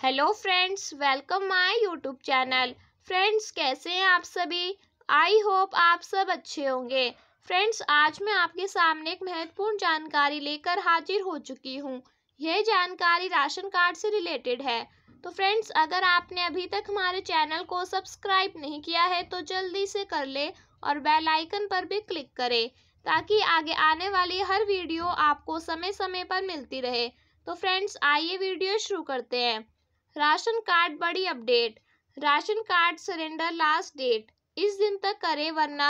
hello friends welcome my YouTube channel friends कैसे हैं आप सभी आई होप आप सब अच्छे होंगे फ्रेंड्स आज मैं आपके सामने एक महत्वपूर्ण जानकारी लेकर हाजिर हो चुकी हूँ यह जानकारी राशन कार्ड से रिलेटेड है तो फ्रेंड्स अगर आपने अभी तक हमारे चैनल को सब्सक्राइब नहीं किया है तो जल्दी से कर ले और बेलाइकन पर भी क्लिक करें ताकि आगे आने वाली हर वीडियो आपको समय समय पर मिलती रहे तो फ्रेंड्स आइए वीडियो शुरू करते हैं राशन कार्ड बड़ी update ration card surrender last date इस दिन तक करे वरना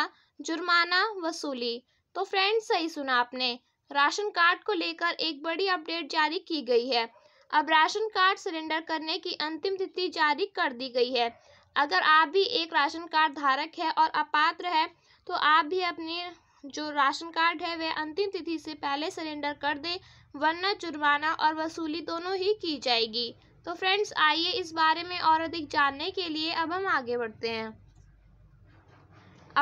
जुर्माना वसूली तो फ्रेंड्स सही सुना आपने राशन कार्ड को लेकर एक बड़ी अपडेट जारी की गई है अब राशन कार्ड सरेंडर करने की अंतिम तिथि जारी कर दी गई है अगर आप भी एक राशन कार्ड धारक है और अपात्र है तो आप भी अपनी जो राशन कार्ड है वह अंतिम तिथि से पहले सरेंडर कर दें वरना जुर्माना और वसूली दोनों ही की जाएगी तो फ्रेंड्स आइए इस बारे में और अधिक जानने के लिए अब हम आगे बढ़ते हैं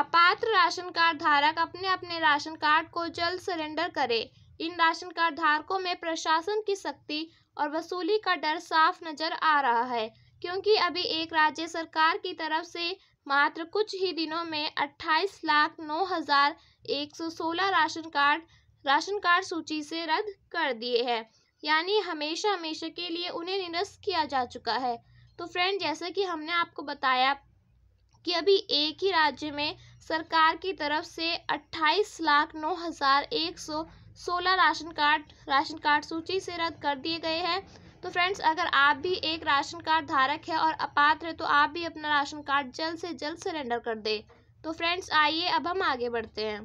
अपात्र राशन कार्ड धारक अपने अपने राशन कार्ड को जल्द सरेंडर करे इन राशन कार्ड धारकों में प्रशासन की सख्ती और वसूली का डर साफ नजर आ रहा है क्योंकि अभी एक राज्य सरकार की तरफ से मात्र कुछ ही दिनों में 28 लाख नौ हजार एक सौ सोलह राशन कार्ड राशन कार्ड सूची से रद्द कर दिए हैं यानी हमेशा हमेशा के लिए उन्हें निरस्त किया जा चुका है तो फ्रेंड जैसे कि हमने आपको बताया कि अभी एक ही राज्य में सरकार की तरफ से अट्ठाईस लाख नौ हज़ार एक सौ सोलह राशन कार्ड राशन कार्ड सूची से रद्द कर दिए गए हैं तो फ्रेंड्स अगर आप भी एक राशन कार्ड धारक है और अपात्र है तो आप भी अपना राशन कार्ड जल्द से जल्द सरेंडर कर दें तो फ्रेंड्स आइए अब हम आगे बढ़ते हैं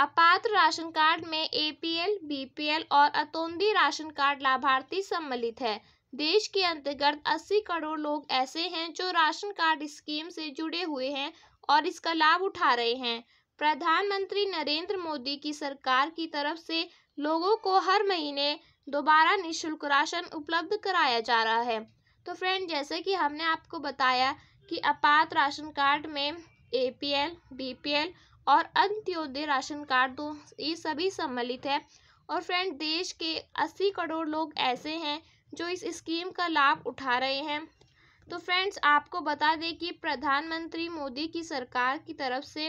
अपात्र राशन कार्ड में एपीएल, बीपीएल और अतोंदी राशन कार्ड लाभार्थी सम्मिलित है देश के अंतर्गत 80 करोड़ लोग ऐसे हैं जो राशन कार्ड स्कीम से जुड़े हुए हैं और इसका लाभ उठा रहे हैं प्रधानमंत्री नरेंद्र मोदी की सरकार की तरफ से लोगों को हर महीने दोबारा निःशुल्क राशन उपलब्ध कराया जा रहा है तो फ्रेंड जैसे कि हमने आपको बताया कि अपात्र राशन कार्ड में A P L B P L और अंत्योदय राशन कार्ड दो ये सभी सम्मिलित है और फ्रेंड देश के 80 करोड़ लोग ऐसे हैं जो इस स्कीम का लाभ उठा रहे हैं तो फ्रेंड्स आपको बता दें कि प्रधानमंत्री मोदी की सरकार की तरफ से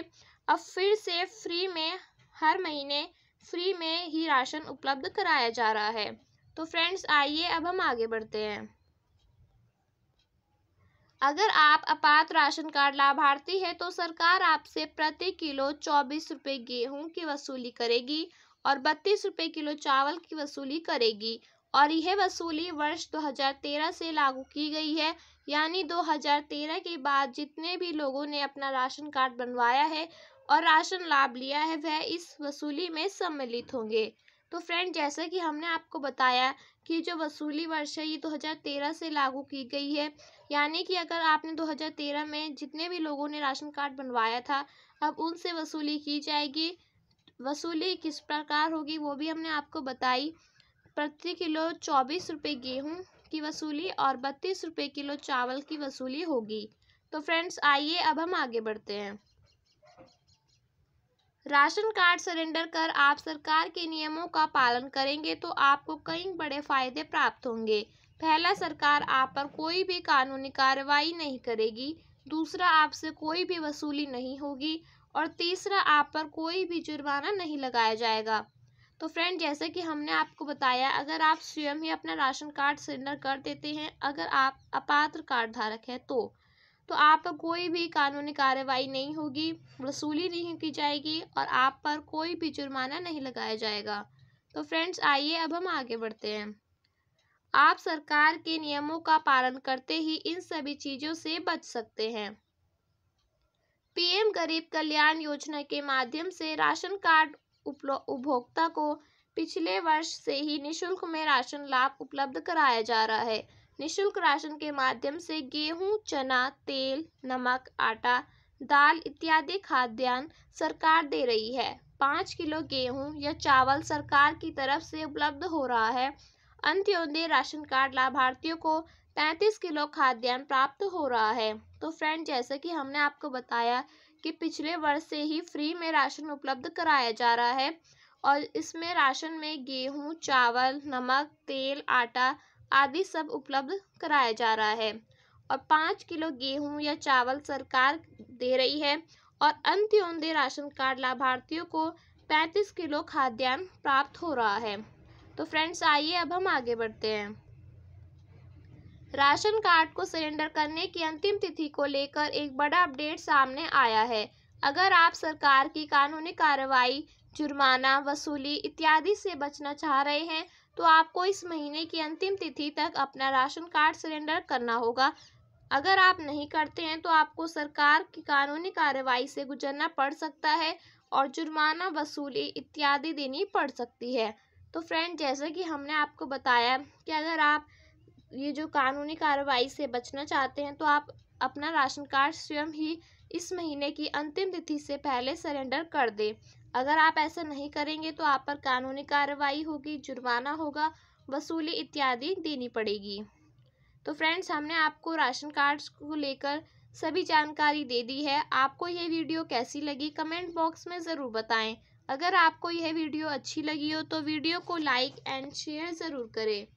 अब फिर से फ्री में हर महीने फ्री में ही राशन उपलब्ध कराया जा रहा है तो फ्रेंड्स आइए अब हम आगे बढ़ते हैं अगर आप आपात राशन कार्ड लाभार्थी हैं तो सरकार आपसे प्रति किलो चौबीस रुपये गेहूं की वसूली करेगी और बत्तीस रुपये किलो चावल की वसूली करेगी और यह वसूली वर्ष 2013 से लागू की गई है यानी 2013 के बाद जितने भी लोगों ने अपना राशन कार्ड बनवाया है और राशन लाभ लिया है वह इस वसूली में सम्मिलित होंगे तो फ्रेंड जैसा कि हमने आपको बताया की जो वसूली वर्ष है ये 2013 से लागू की गई है यानी कि अगर आपने 2013 में जितने भी लोगों ने राशन कार्ड बनवाया था अब उनसे वसूली की जाएगी वसूली किस प्रकार होगी वो भी हमने आपको बताई प्रति किलो चौबीस रुपये गेहूँ की वसूली और बत्तीस रुपये किलो चावल की वसूली होगी तो फ्रेंड्स आइए अब हम आगे बढ़ते हैं राशन कार्ड सरेंडर कर आप सरकार के नियमों का पालन करेंगे तो आपको कई बड़े फायदे प्राप्त होंगे पहला सरकार आप पर कोई भी कानूनी कार्रवाई नहीं करेगी दूसरा आपसे कोई भी वसूली नहीं होगी और तीसरा आप पर कोई भी जुर्माना नहीं लगाया जाएगा तो फ्रेंड जैसे कि हमने आपको बताया अगर आप स्वयं ही अपना राशन कार्ड सरेंडर कर देते हैं अगर आप अपात्र कार्ड धारक हैं तो तो आप पर तो कोई भी कानूनी कार्रवाई नहीं होगी वसूली नहीं की जाएगी और आप पर कोई भी जुर्माना नहीं लगाया जाएगा तो फ्रेंड्स आइए अब हम आगे बढ़ते हैं आप सरकार के नियमों का पालन करते ही इन सभी चीज़ों से बच सकते हैं पीएम गरीब कल्याण योजना के माध्यम से राशन कार्ड उपभोक्ता को पिछले वर्ष से ही निशुल्क में राशन लाभ उपलब्ध कराया जा रहा है निशुल्क राशन के माध्यम से गेहूं चना तेल नमक आटा दाल इत्यादि खाद्यान्न सरकार दे रही है पाँच किलो गेहूं या चावल सरकार की तरफ से उपलब्ध हो रहा है अंत्योदय राशन कार्ड लाभार्थियों को पैंतीस किलो खाद्यान्न प्राप्त हो रहा है तो फ्रेंड जैसे कि हमने आपको बताया कि पिछले वर्ष से ही फ्री में राशन उपलब्ध कराया जा रहा है और इसमें राशन में गेहूं चावल नमक तेल आटा आदि सब उपलब्ध कराया जा रहा है और पाँच किलो गेहूं या चावल सरकार दे रही है और अंत्योदय राशन कार्ड लाभार्थियों को पैंतीस किलो खाद्यान्न प्राप्त हो रहा है तो फ्रेंड्स आइए अब हम आगे बढ़ते हैं राशन कार्ड को सरेंडर करने की अंतिम तिथि को लेकर एक बड़ा अपडेट सामने आया है अगर आप सरकार की कानूनी कार्रवाई जुर्माना वसूली इत्यादि से बचना चाह रहे हैं तो आपको इस महीने की अंतिम तिथि तक अपना राशन कार्ड सरेंडर करना होगा अगर आप नहीं करते हैं तो आपको सरकार की कानूनी कार्रवाई से गुजरना पड़ सकता है और जुर्माना वसूली इत्यादि देनी पड़ सकती है तो फ्रेंड जैसा कि हमने आपको बताया कि अगर आप ये जो कानूनी कार्रवाई से बचना चाहते हैं तो आप अपना राशन कार्ड स्वयं ही इस महीने की अंतिम तिथि से पहले सरेंडर कर दें अगर आप ऐसा नहीं करेंगे तो आप पर कानूनी कार्रवाई होगी जुर्माना होगा वसूली इत्यादि देनी पड़ेगी तो फ्रेंड्स हमने आपको राशन कार्ड्स को लेकर सभी जानकारी दे दी है आपको यह वीडियो कैसी लगी कमेंट बॉक्स में ज़रूर बताएं अगर आपको यह वीडियो अच्छी लगी हो तो वीडियो को लाइक एंड शेयर ज़रूर करें